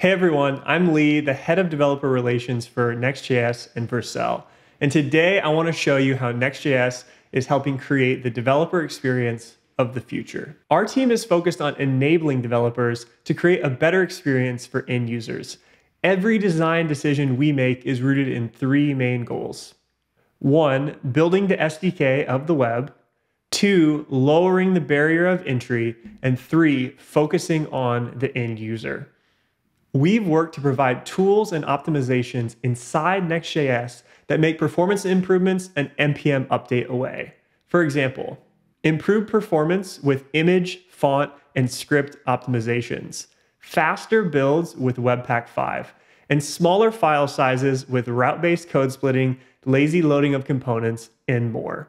Hey everyone, I'm Lee, the head of developer relations for Next.js and Vercel. And today I want to show you how Next.js is helping create the developer experience of the future. Our team is focused on enabling developers to create a better experience for end users. Every design decision we make is rooted in three main goals. One, building the SDK of the web. Two, lowering the barrier of entry. And three, focusing on the end user. We've worked to provide tools and optimizations inside Next.js that make performance improvements an npm update away. For example, improve performance with image, font, and script optimizations, faster builds with Webpack 5, and smaller file sizes with route based code splitting, lazy loading of components, and more.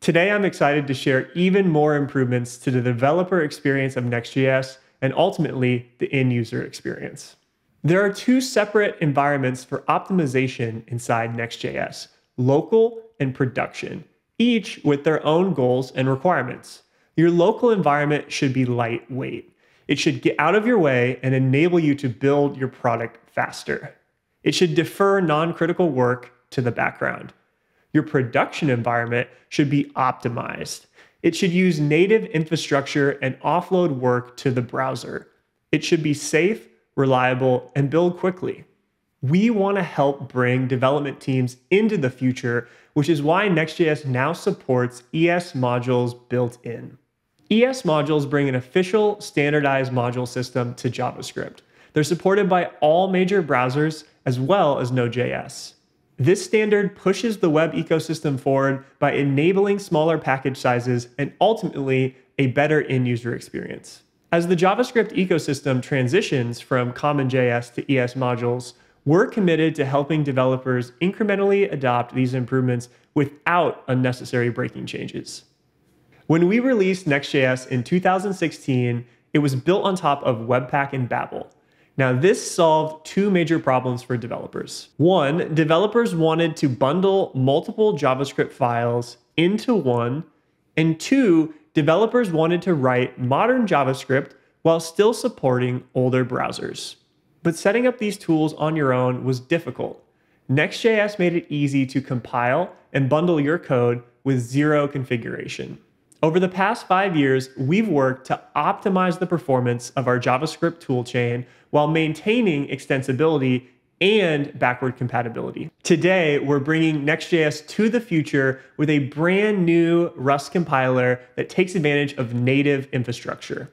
Today, I'm excited to share even more improvements to the developer experience of Next.js and ultimately the end user experience. There are two separate environments for optimization inside Next.js, local and production, each with their own goals and requirements. Your local environment should be lightweight. It should get out of your way and enable you to build your product faster. It should defer non-critical work to the background. Your production environment should be optimized. It should use native infrastructure and offload work to the browser. It should be safe reliable, and build quickly. We want to help bring development teams into the future, which is why Next.js now supports ES modules built in. ES modules bring an official standardized module system to JavaScript. They're supported by all major browsers as well as Node.js. This standard pushes the web ecosystem forward by enabling smaller package sizes and ultimately a better end user experience. As the JavaScript ecosystem transitions from CommonJS to ES modules, we're committed to helping developers incrementally adopt these improvements without unnecessary breaking changes. When we released Next.js in 2016, it was built on top of Webpack and Babel. Now, this solved two major problems for developers. One, developers wanted to bundle multiple JavaScript files into one, and two, developers wanted to write modern JavaScript while still supporting older browsers. But setting up these tools on your own was difficult. Next.js made it easy to compile and bundle your code with zero configuration. Over the past five years, we've worked to optimize the performance of our JavaScript toolchain while maintaining extensibility and backward compatibility. Today, we're bringing Next.js to the future with a brand new Rust compiler that takes advantage of native infrastructure.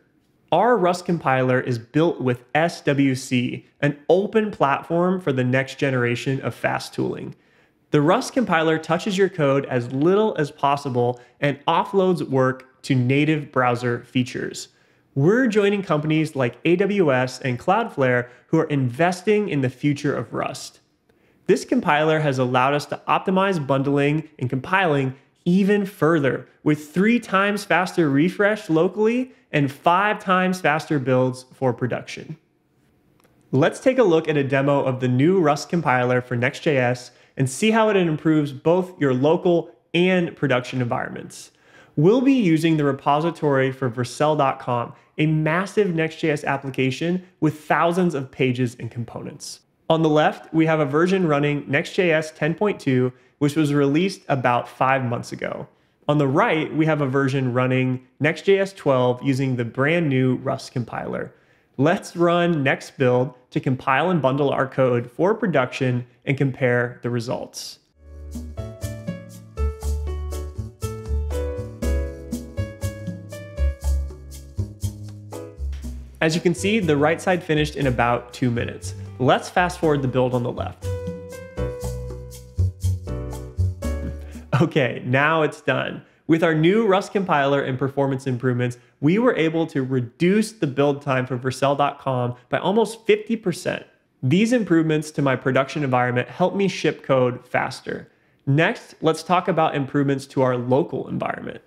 Our Rust compiler is built with SWC, an open platform for the next generation of fast tooling. The Rust compiler touches your code as little as possible and offloads work to native browser features. We're joining companies like AWS and Cloudflare who are investing in the future of Rust. This compiler has allowed us to optimize bundling and compiling even further with three times faster refresh locally and five times faster builds for production. Let's take a look at a demo of the new Rust compiler for Next.js and see how it improves both your local and production environments. We'll be using the repository for vercel.com a massive Next.js application with thousands of pages and components. On the left, we have a version running Next.js 10.2, which was released about five months ago. On the right, we have a version running Next.js 12 using the brand new Rust compiler. Let's run next build to compile and bundle our code for production and compare the results. As you can see, the right side finished in about two minutes. Let's fast forward the build on the left. Okay, now it's done. With our new Rust compiler and performance improvements, we were able to reduce the build time for Vercel.com by almost 50%. These improvements to my production environment help me ship code faster. Next, let's talk about improvements to our local environment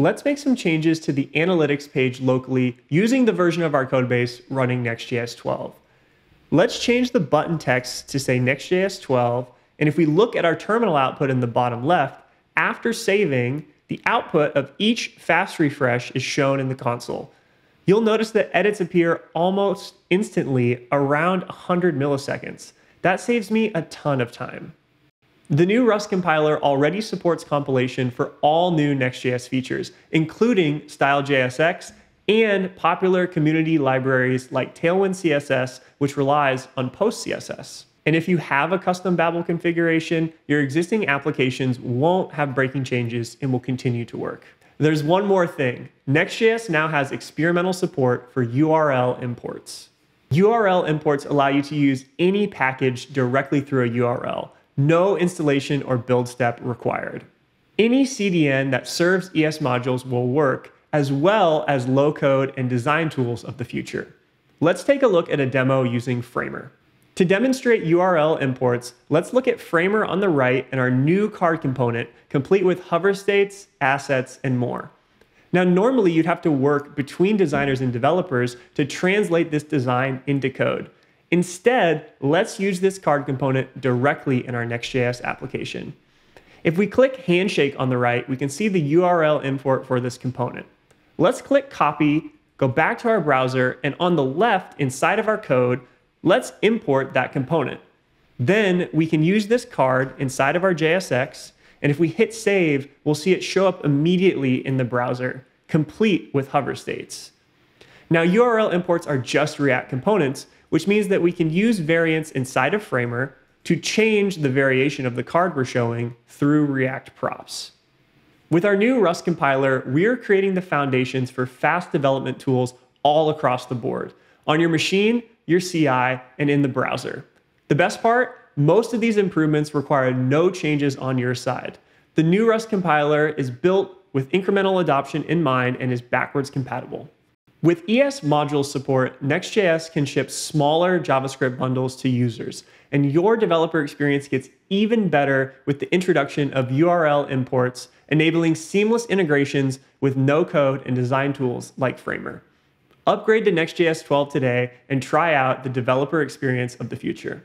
let's make some changes to the analytics page locally using the version of our codebase running Next.js 12. Let's change the button text to say Next.js 12, and if we look at our terminal output in the bottom left, after saving, the output of each fast refresh is shown in the console. You'll notice that edits appear almost instantly around 100 milliseconds. That saves me a ton of time. The new Rust compiler already supports compilation for all new Next.js features, including Style.jsx and popular community libraries like Tailwind CSS, which relies on Post CSS. And if you have a custom Babel configuration, your existing applications won't have breaking changes and will continue to work. There's one more thing. Next.js now has experimental support for URL imports. URL imports allow you to use any package directly through a URL. No installation or build step required. Any CDN that serves ES modules will work, as well as low code and design tools of the future. Let's take a look at a demo using Framer. To demonstrate URL imports, let's look at Framer on the right and our new card component, complete with hover states, assets, and more. Now, normally you'd have to work between designers and developers to translate this design into code. Instead, let's use this card component directly in our Next.js application. If we click Handshake on the right, we can see the URL import for this component. Let's click Copy, go back to our browser, and on the left, inside of our code, let's import that component. Then we can use this card inside of our JSX, and if we hit Save, we'll see it show up immediately in the browser, complete with hover states. Now, URL imports are just React components, which means that we can use variants inside of Framer to change the variation of the card we're showing through React props. With our new Rust compiler, we're creating the foundations for fast development tools all across the board, on your machine, your CI, and in the browser. The best part, most of these improvements require no changes on your side. The new Rust compiler is built with incremental adoption in mind and is backwards compatible. With ES module support, Next.js can ship smaller JavaScript bundles to users, and your developer experience gets even better with the introduction of URL imports, enabling seamless integrations with no code and design tools like Framer. Upgrade to Next.js 12 today and try out the developer experience of the future.